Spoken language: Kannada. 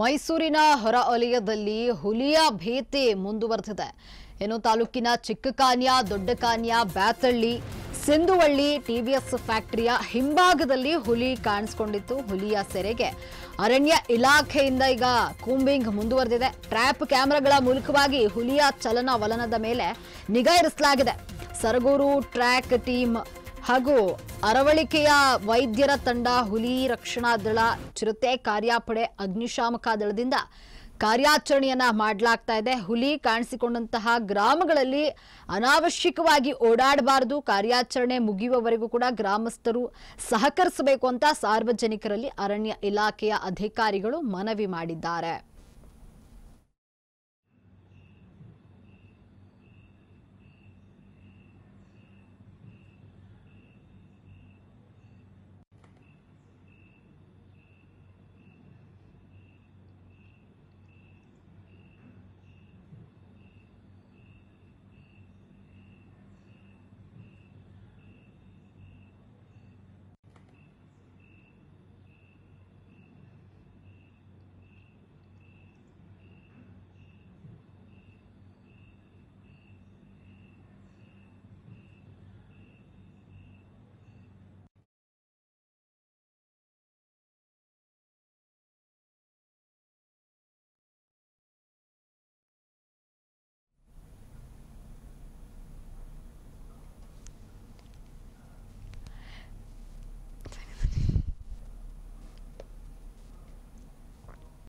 ಮೈಸೂರಿನ ವಲಯದಲ್ಲಿ ಹುಲಿಯ ಭೀತಿ ಮುಂದುವರೆದಿದೆ ಏನು ತಾಲೂಕಿನ ಚಿಕ್ಕಕಾನ್ಯ ದೊಡ್ಡಕಾನ್ಯ ಬ್ಯಾತಳ್ಳಿ ಸಿಂಧುವಳ್ಳಿ ಟಿವಿಎಸ್ ಫ್ಯಾಕ್ಟರಿಯ ಹಿಂಭಾಗದಲ್ಲಿ ಹುಲಿ ಕಾಣಿಸ್ಕೊಂಡಿತ್ತು ಹುಲಿಯ ಸೆರೆಗೆ ಅರಣ್ಯ ಇಲಾಖೆಯಿಂದ ಈಗ ಕೂಂಬಿಂಗ್ ಮುಂದುವರೆದಿದೆ ಟ್ರ್ಯಾಪ್ ಕ್ಯಾಮೆರಾಗಳ ಮೂಲಕವಾಗಿ ಹುಲಿಯ ಚಲನವಲನದ ಮೇಲೆ ನಿಗಾ ಇರಿಸಲಾಗಿದೆ ಸರಗೂರು ಟ್ರ್ಯಾಕ್ ಟೀಮ್ ಹಾಗೂ ಅರವಳಿಕೆಯ ವೈದ್ಯರ ತಂಡ ಹುಲಿ ರಕ್ಷಣಾ ದಳ ಚಿರತೆ ಕಾರ್ಯಪಡೆ ಅಗ್ನಿಶಾಮಕ ದಳದಿಂದ ಕಾರ್ಯಾಚರಣೆಯನ್ನ ಮಾಡಲಾಗ್ತಾ ಇದೆ ಹುಲಿ ಕಾಣಿಸಿಕೊಂಡಂತಹ ಗ್ರಾಮಗಳಲ್ಲಿ ಅನಾವಶ್ಯಕವಾಗಿ ಓಡಾಡಬಾರದು ಕಾರ್ಯಾಚರಣೆ ಮುಗಿಯುವವರೆಗೂ ಕೂಡ ಗ್ರಾಮಸ್ಥರು ಸಹಕರಿಸಬೇಕು ಅಂತ ಸಾರ್ವಜನಿಕರಲ್ಲಿ ಅರಣ್ಯ ಇಲಾಖೆಯ ಅಧಿಕಾರಿಗಳು ಮನವಿ ಮಾಡಿದ್ದಾರೆ